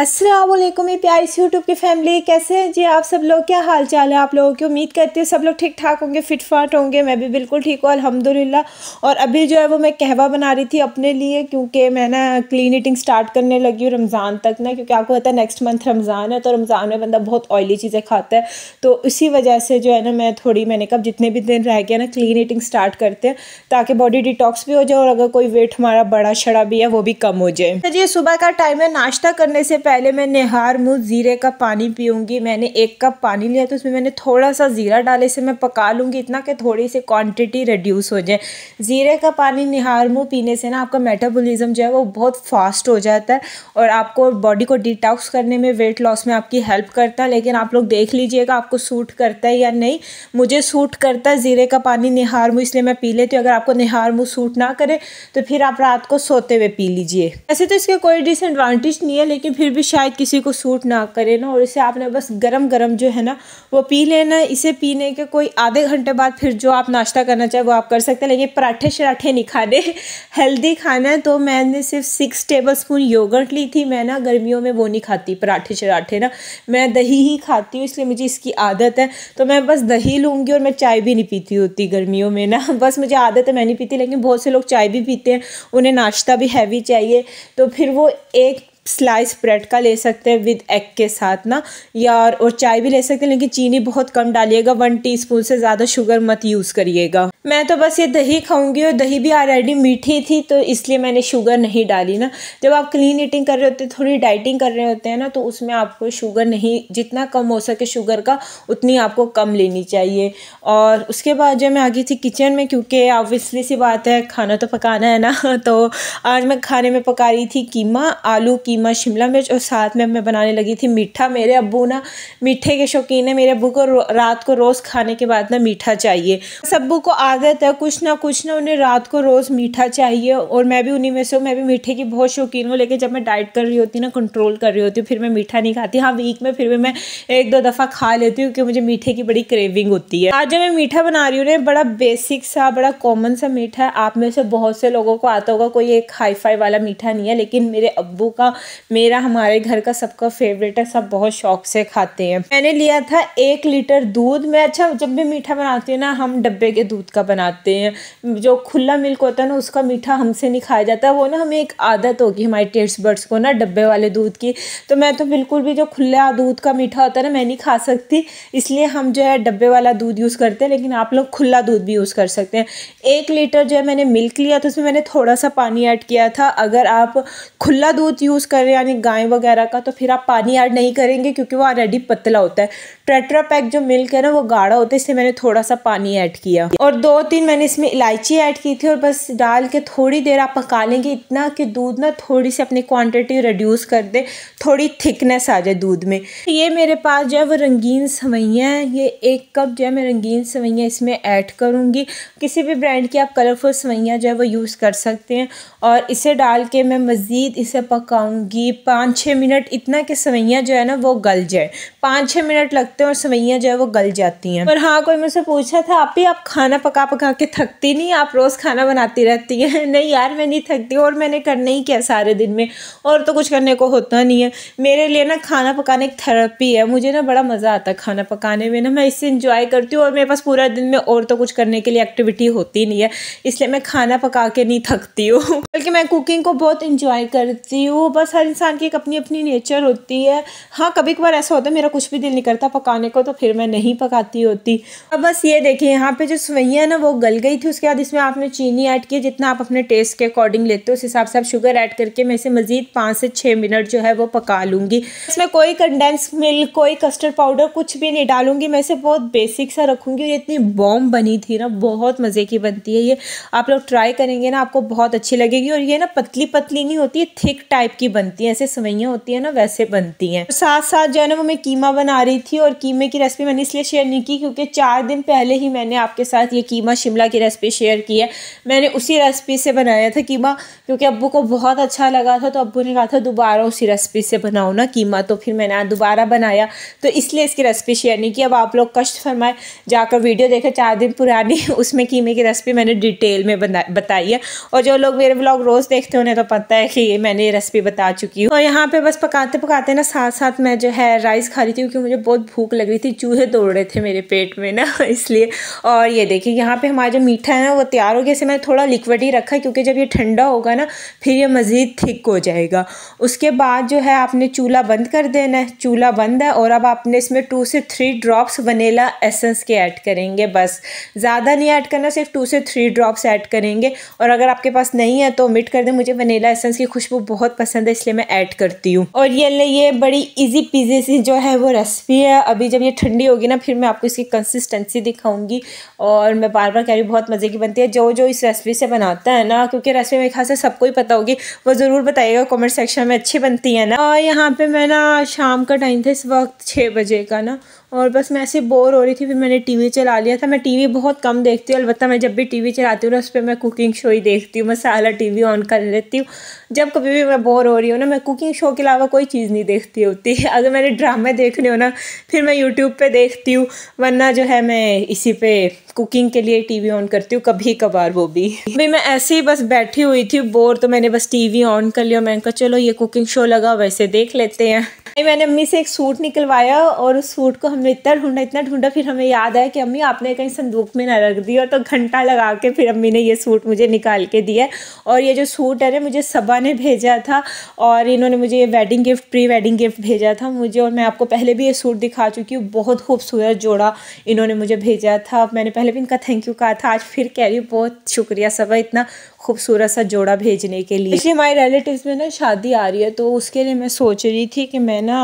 असलम ये सी यूट्यूब की फैमिली कैसे हैं जी आप सब लोग क्या हाल चाल है आप लोगों की उम्मीद करती हूँ सब लोग ठीक ठाक होंगे फिट फाट होंगे मैं भी बिल्कुल ठीक हूँ अल्हम्दुलिल्लाह और अभी जो है वो मैं कहवा बना रही थी अपने लिए क्योंकि मैं ना क्लीन ईटिंग स्टार्ट करने लगी हूँ रमज़ान तक ना क्योंकि आपको पता है नेक्स्ट मंथ रमज़ान है तो रमज़ान में बंदा बहुत ऑयली चीज़ें खाता है तो इसी वजह से जो है ना मैं थोड़ी मैंने कब जितने भी दिन रह गया ना क्लीन ईटिंग स्टार्ट करते हैं ताकि बॉडी डिटॉक्स भी हो जाए और अगर कोई वेट हमारा बड़ा शड़ा भी है वो भी कम हो जाए जी सुबह का टाइम है नाश्ता करने से पहले मैं निहार मुँह ज़ीरे का पानी पीऊँगी मैंने एक कप पानी लिया तो उसमें मैंने थोड़ा सा ज़ीरा डाले से मैं पका लूँगी इतना कि थोड़ी सी क्वांटिटी रिड्यूस हो जाए ज़ीरे का पानी निहार मुँह पीने से ना आपका मेटाबॉलिज्म जो है वो बहुत फास्ट हो जाता है और आपको बॉडी को डिटॉक्स करने में वेट लॉस में आपकी हेल्प करता है लेकिन आप लोग देख लीजिएगा आपको सूट करता है या नहीं मुझे सूट करता है ज़ीरे का पानी निहार मुँह इसलिए मैं पी लेती हूँ अगर आपको निहार मुँह सूट ना करे तो फिर आप रात को सोते हुए पी लीजिए वैसे तो इसके कोई डिसएडवांटेज नहीं है लेकिन फिर भी शायद किसी को सूट ना करे ना और इसे आपने बस गरम गरम जो है ना वो पी लेना इसे पीने के कोई आधे घंटे बाद फिर जो आप नाश्ता करना चाहे वो आप कर सकते हैं लेकिन पराठे शराठे नहीं खाने हेल्दी खाना है तो मैंने सिर्फ सिक्स टेबल स्पून योगर्ट ली थी मैं ना गर्मियों में वो नहीं खाती पराठे शराठे ना मैं दही ही खाती हूँ इसलिए मुझे इसकी आदत है तो मैं बस दही लूँगी और मैं चाय भी नहीं पीती होती गर्मियों में ना बस मुझे आदत है मैं नहीं पीती लेकिन बहुत से लोग चाय भी पीते हैं उन्हें नाश्ता भी हैवी चाहिए तो फिर वो एक स्लाइस ब्रेड का ले सकते हैं विद एग के साथ ना या और चाय भी ले सकते हैं लेकिन चीनी बहुत कम डालिएगा वन टीस्पून से ज़्यादा शुगर मत यूज़ करिएगा मैं तो बस ये दही खाऊंगी और दही भी ऑलरेडी मीठी थी तो इसलिए मैंने शुगर नहीं डाली ना जब आप क्लीन ईटिंग कर रहे होते थोड़ी डाइटिंग कर रहे होते हैं ना तो उसमें आपको शुगर नहीं जितना कम हो सके शुगर का उतनी आपको कम लेनी चाहिए और उसके बाद जब मैं आ गई थी किचन में क्योंकि ऑब्वियसली सी बात है खाना तो पकाना है ना तो आज मैं खाने में पका रही थी कीमा आलू कीमा शिमला मिर्च और साथ में मैं बनाने लगी थी मीठा मेरे अबू ना मीठे के शौकीन है मेरे अबू को रात को रोज़ खाने के बाद ना मीठा चाहिए सब्बू को आदत है कुछ ना कुछ ना उन्हें रात को रोज़ मीठा चाहिए और मैं भी उन्हीं में से हूँ मैं भी मीठे की बहुत शौकीन हूँ लेकिन जब मैं डाइट कर रही होती ना कंट्रोल कर रही होती हूँ फिर मैं मीठा नहीं खाती हाँ वीक में फिर भी मैं एक दो दफ़ा खा लेती हूँ क्योंकि मुझे मीठे की बड़ी क्रेविंग होती है आज जो मैं मीठा बना रही हूँ ना बड़ा बेसिक सा बड़ा कॉमन सा मीठा है आप में से बहुत से लोगों को आता होगा कोई एक हाई फाई वाला मीठा नहीं है लेकिन मेरे अबू का मेरा हमारे घर का सबका फेवरेट है सब बहुत शौक से खाते हैं मैंने लिया था एक लीटर दूध मैं अच्छा जब भी मीठा बनाती हूँ ना हम डब्बे के दूध का बनाते हैं जो खुला मिल्क होता है ना उसका मीठा हमसे नहीं खाया जाता वो ना हमें एक आदत होगी हमारे टेस्ट बर्ड्स को ना डब्बे वाले दूध की तो मैं तो बिल्कुल भी जो खुला दूध का मीठा होता है ना मैं नहीं खा सकती इसलिए हम जो है डब्बे वाला दूध यूज़ करते हैं लेकिन आप लोग खुला दूध भी यूज़ कर सकते हैं एक लीटर जो है मैंने मिल्क लिया तो उसमें मैंने थोड़ा सा पानी ऐड किया था अगर आप खुला दूध यूज़ कर रहे हैं यानी गाय वगैरह का तो फिर आप पानी ऐड नहीं करेंगे क्योंकि वो ऑलरेडी पतला होता है ट्रेट्रा पैक जो मिल्क है ना वो गाढ़ा होता है इससे मैंने थोड़ा सा पानी ऐड किया और दो दो तीन मैंने इसमें इलायची ऐड की थी और बस डाल के थोड़ी देर आप पका लेंगे इतना कि दूध ना थोड़ी सी अपनी क्वांटिटी रिड्यूस कर दे थोड़ी थिकनेस आ जाए दूध में ये मेरे पास जो है वो रंगीन सवैयाँ हैं ये एक कप जो है मैं रंगीन सवैयाँ इसमें ऐड करूँगी किसी भी ब्रांड की आप कलरफुल सवैयाँ जो है वो यूज़ कर सकते हैं और इसे डाल के मैं मज़ीद इसे पकाऊँगी पाँच छः मिनट इतना कि सवैयाँ जो है ना वो गल जाए पाँच छः मिनट लगते हैं और सवैयाँ जो है वो गल जाती हैं पर हाँ कोई मुझसे पूछा था आप ही आप खाना पका पका कहा के थकती नहीं आप रोज़ खाना बनाती रहती है नहीं यार मैं नहीं थकती और मैंने करना ही क्या सारे दिन में और तो कुछ करने को होता नहीं है मेरे लिए ना खाना पकाने एक थेरेपी है मुझे ना बड़ा मज़ा आता है खाना पकाने में ना मैं इससे इंजॉय करती हूँ और मेरे पास पूरा दिन में और तो कुछ करने के लिए एक्टिविटी होती नहीं है इसलिए मैं खाना पका के नहीं थकती हूँ बल्कि मैं कुकिंग को बहुत इंजॉय करती हूँ बस हर इंसान की एक अपनी अपनी नेचर होती है हाँ कभी कभार ऐसा होता है मेरा कुछ भी दिल नहीं करता पकाने को तो फिर मैं नहीं पकाती होती अब बस ये देखिए यहाँ पे जो सवैया ना ना वो गल गई थी उसके बाद इसमें आपने चीनी ऐड की जितना आप अपने टेस्ट के अकॉर्डिंग लेते हो उस हिसाब से आप शुगर ऐड करके मैं इसे मज़ीद पाँच से छः मिनट जो है वो पका लूँगी इसमें कोई कंडेंस मिल्क कोई कस्टर्ड पाउडर कुछ भी नहीं डालूंगी मैं इसे बहुत बेसिक सा रखूँगी ये इतनी बॉम बनी थी ना बहुत मज़े की बनती है ये आप लोग ट्राई करेंगे ना आपको बहुत अच्छी लगेगी और ये ना पतली पतली नहीं होती थिक टाइप की बनती है ऐसे सवैयाँ होती है ना वैसे बनती हैं साथ साथ जो है ना वो मैं कीमा बना रही थी और कीमे की रेसिपी मैंने इसलिए शेयर नहीं की क्योंकि चार दिन पहले ही मैंने आपके साथ ये कीमा शिमला की रेसिपी शेयर की है मैंने उसी रेसिपी से बनाया था कीमा क्योंकि अबू को बहुत अच्छा लगा था तो अबू ने कहा था दोबारा उसी रेसिपी से बनाओ ना कीमा तो फिर मैंने दोबारा बनाया तो इसलिए इसकी रेसिपी शेयर नहीं की अब आप लोग कष्ट फरमाए जाकर वीडियो देखें चार दिन पुरानी उसमें कीमे की रेसिपी मैंने डिटेल में बताई है और जो लोग मेरे ब्लॉग रोज़ देखते उन्हें तो पता है कि मैंने ये रेसिपी बता चुकी हूँ और यहाँ पर बस पकाते पकाते ना साथ साथ मैं जो है राइस खा रही थी क्योंकि मुझे बहुत भूख लग रही थी चूहे दौड़ रहे थे मेरे पेट में ना इसलिए और ये देखिए यहाँ पे हमारा जो मीठा है वो तैयार हो गया इसे मैंने थोड़ा लिक्विड ही रखा क्योंकि जब ये ठंडा होगा ना फिर ये मज़ीद थिक हो जाएगा उसके बाद जो है आपने चूल्हा बंद कर देना है चूल्हा बंद है और अब आपने इसमें टू से थ्री ड्रॉप्स वनीला एसेंस के ऐड करेंगे बस ज़्यादा नहीं ऐड करना सिर्फ टू से थ्री ड्रॉप्स ऐड करेंगे और अगर आपके पास नहीं है तो ओमिट कर दें मुझे वनीला एसेंस की खुशबू बहुत पसंद है इसलिए मैं ऐड करती हूँ और ये ले ये बड़ी ईजी पीजी सी जो है वो रेसिपी है अभी जब ये ठंडी होगी ना फिर मैं आपको इसकी कंसिस्टेंसी दिखाऊंगी और मैं बार बार कह रही बहुत मज़े की बनती है जो जो इस रेसिपी से बनाता है ना क्योंकि रेसिपी मेरे ख्याल से सबको ही पता होगी वो ज़रूर बताइएगा कमेंट सेक्शन में अच्छी बनती है ना और यहाँ पे मैं ना शाम का टाइम था इस वक्त छः बजे का ना और बस मैं ऐसे बोर हो रही थी फिर मैंने टीवी चला लिया था मैं टीवी बहुत कम देखती हूँ अलबत्त मैं जब भी टीवी चलाती हूँ ना उस पर मैं कुकिंग शो ही देखती हूँ मसाला टीवी ऑन कर लेती हूँ जब कभी भी मैं बोर हो रही हूँ ना मैं कुकिंग शो के अलावा कोई चीज़ नहीं देखती होती अगर मैंने ड्रामे देखने हो ना फिर मैं यूट्यूब पर देखती हूँ वरना जो है मैं इसी पर कुकिंग के लिए टीवी ऑन करती हूँ कभी कभार वो भी भाई मैं ऐसे ही बस बैठी हुई थी बोर तो मैंने बस टीवी ऑन कर लिया मैंने कहा चलो ये कुकिंग शो लगा वैसे देख लेते हैं मैंने अम्मी से एक सूट निकलवाया और उस सूट को हमने इतना ढूंढा इतना ढूंढा फिर हमें याद आया कि अम्मी आपने कहीं संदूक में ना रख दिया तो घंटा लगा के फिर अम्मी ने ये सूट मुझे निकाल के दिया और ये जो सूट है ना मुझे सबा ने भेजा था और इन्होंने मुझे ये wedding gift pre wedding gift भेजा था मुझे और मैं आपको पहले भी ये सूट दिखा चुकी हूँ बहुत खूबसूरत जोड़ा इन्होंने मुझे भेजा था मैंने पहले पहले भी इनका थैंक यू कहा था आज फिर कह रही हूँ बहुत शुक्रिया सबा इतना खूबसूरत सा जोड़ा भेजने के लिए इसलिए हमारे रिलेटिव में ना शादी आ रही है तो उसके लिए मैं सोच रही थी कि मैं ना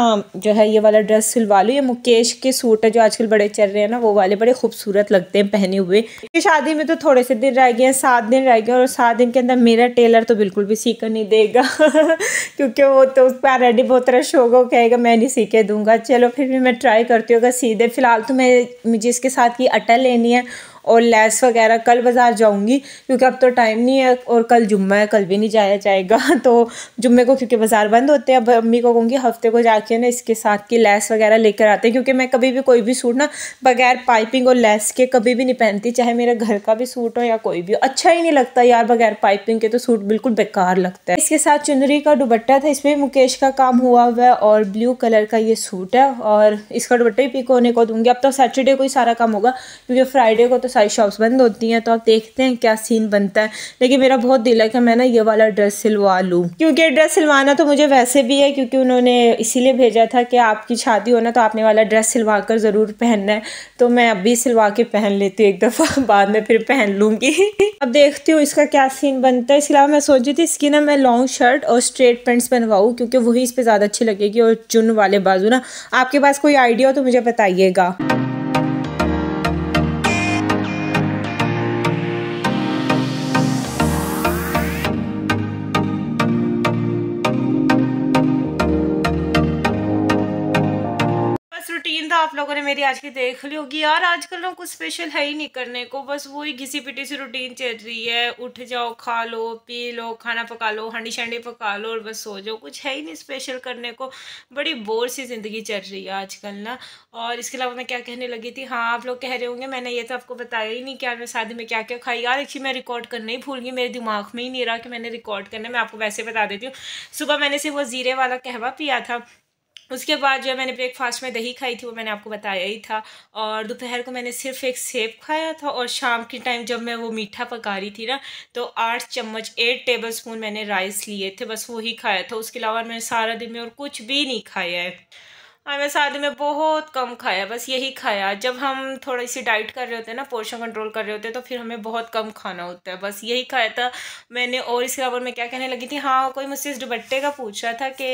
जो है ये वाला ड्रेस सिलवा लूँ ये मुकेश के सूट है जो आजकल बड़े चल रहे हैं ना वो वाले बड़े खूबसूरत लगते हैं पहने हुए शादी में तो थोड़े से दिन रह गए हैं सात दिन रह गए और सात दिन के अंदर मेरा टेलर तो बिल्कुल भी सीखा नहीं देगा क्योंकि वो तो उस पर रेडी बहुत रश होगा वो कहेगा मैं नहीं सीखे दूंगा चलो फिर भी मैं ट्राई करती हूँ अगर सीधे फ़िलहाल तो मैं मुझे इसके साथ की अटल लेनी है और लेस वगैरह कल बाज़ार जाऊँगी क्योंकि अब तो टाइम नहीं है और कल जुम्मा है कल भी नहीं जाया जाएगा तो जुम्मे को क्योंकि बाज़ार बंद होते हैं अब अम्मी को कहूँगी हफ्ते को जाके ना इसके साथ की लेस वगैरह लेकर आते हैं क्योंकि मैं कभी भी कोई भी सूट ना बगैर पाइपिंग और लेस के कभी भी नहीं पहनती चाहे मेरे घर का भी सूट हो या कोई भी अच्छा ही नहीं लगता यार बगैर पाइपिंग के तो सूट बिल्कुल बेकार लगता है इसके साथ चुनरी का दुबट्टा था इसमें मुकेश का काम हुआ हुआ है और ब्लू कलर का ये सूट है और इसका दुबट्टा ही पिक होने को दूंगी अब तो सैटरडे को ही सारा काम होगा क्योंकि फ्राइडे को तो सारी शॉप्स बंद होती हैं तो आप देखते हैं क्या सीन बनता है लेकिन मेरा बहुत दिल है कि मैं ना ये वाला ड्रेस सिलवा लूँ क्योंकि ड्रेस सिलवाना तो मुझे वैसे भी है क्योंकि उन्होंने इसीलिए भेजा था कि आपकी शादी होना तो आपने वाला ड्रेस सिलवा कर ज़रूर पहनना है तो मैं अभी सिलवा के पहन लेती हूँ एक दफ़ा बाद में फिर पहन लूँगी अब देखती हूँ इसका क्या सीन बनता है इसके अलावा मैं सोच रही थी इसकी ना मैं लॉन्ग शर्ट और स्ट्रेट पेंट्स बनवाऊँ क्योंकि वही इस पर ज़्यादा अच्छी लगेगी और चुन वाले बाजू ना आपके पास कोई आइडिया हो तो मुझे बताइएगा मेरी आज की देख ली होगी यार आजकल ना कुछ स्पेशल है ही नहीं करने को बस वही घिसी पिटी सी रूटीन चल रही है उठ जाओ खा लो पी लो खाना पका लो हंडी शंडी पका लो और बस सो जाओ कुछ है ही नहीं स्पेशल करने को बड़ी बोर सी ज़िंदगी चल रही है आजकल ना और इसके अलावा मैं क्या कहने लगी थी हाँ आप लोग कह रहे होंगे मैंने ये तो आपको बताया ही नहीं कि यार मैं शादी में क्या क्या खाई यार एक्चुअली मैं रिकॉर्ड करना ही भूल गई मेरे दिमाग में ही नहीं रहा कि मैंने रिकॉर्ड करना मैं आपको वैसे बता देती हूँ सुबह मैंने सिर्फ वो ज़ीरे वाला कहवा पिया था उसके बाद जो है मैंने ब्रेकफास्ट में दही खाई थी वो मैंने आपको बताया ही था और दोपहर को मैंने सिर्फ एक सेब खाया था और शाम के टाइम जब मैं वो मीठा पका रही थी ना तो आठ चम्मच एट टेबल स्पून मैंने राइस लिए थे बस वही खाया था उसके अलावा मैंने सारा दिन में और कुछ भी नहीं खाया है हमें हाँ, शादी में बहुत कम खाया बस यही खाया जब हम थोड़ी सी डाइट कर रहे होते हैं ना पोर्शन कंट्रोल कर रहे होते हैं तो फिर हमें बहुत कम खाना होता है बस यही खाया था मैंने और इसके अलावा मैं क्या कहने लगी थी हाँ कोई मुझसे इस दुबट्टे का पूछा था कि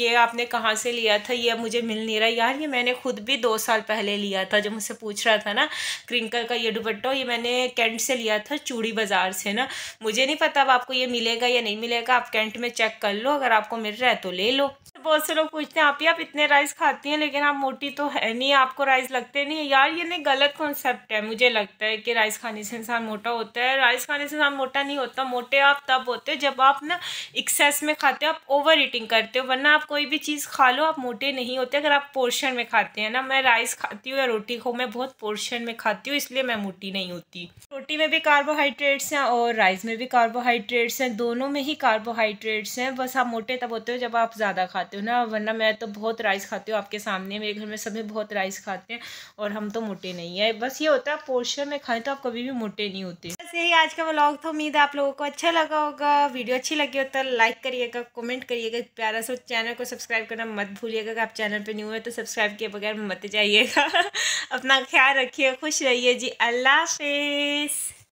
ये आपने कहाँ से लिया था ये मुझे मिल नहीं रहा यार ये मैंने खुद भी दो साल पहले लिया था जब मुझसे पूछ रहा था ना क्रिंकल का ये दुबट्टा ये मैंने कैंट से लिया था चूड़ी बाज़ार से ना मुझे नहीं पता अब आपको ये मिलेगा या नहीं मिलेगा आप कैंट में चेक कर लो अगर आपको मिल रहा है तो ले लो बहुत से लोग पूछते हैं आप ही आप इतने राइस खाती हैं लेकिन आप मोटी तो है नहीं आपको राइस लगते नहीं है यार ये नहीं गलत कॉन्सेप्ट है मुझे लगता है कि राइस खाने से इंसान मोटा होता है राइस खाने से इंसान मोटा नहीं होता मोटे आप तब होते हो जब आप ना एक्सेस में खाते हो आप ओवर ईटिंग करते हो वरना आप कोई भी चीज़ खा लो आप मोटे नहीं होते अगर आप पोर्शन में खाते हैं ना मैं राइस खाती हूँ या रोटी को मैं बहुत पोर्शन में खाती हूँ इसलिए मैं मोटी नहीं होती रोटी में भी कार्बोहाइड्रेट्स हैं और राइस में भी कार्बोहाइड्रेट्स हैं दोनों में ही कार्बोहाइड्रेट्स हैं बस आप मोटे तब होते हो जब आप ज़्यादा खाते खाते हो ना वरना मैं तो बहुत राइस खाती हूँ आपके सामने मेरे घर में सभी बहुत राइस खाते हैं और हम तो मोटे नहीं है बस ये होता है पोर्शन में खाएं तो आप कभी भी मोटे नहीं होते बस यही आज का व्लॉग था उम्मीद है आप लोगों को अच्छा लगा होगा वीडियो अच्छी लगी हो तो लाइक करिएगा कॉमेंट करिएगा प्यारा सा चैनल को सब्सक्राइब करना मत भूलिएगा आप चैनल पर न्यू है तो सब्सक्राइब किए बगैर मत जाइएगा अपना ख्याल रखिए खुश रहिए जी अल्लाह हाफिज़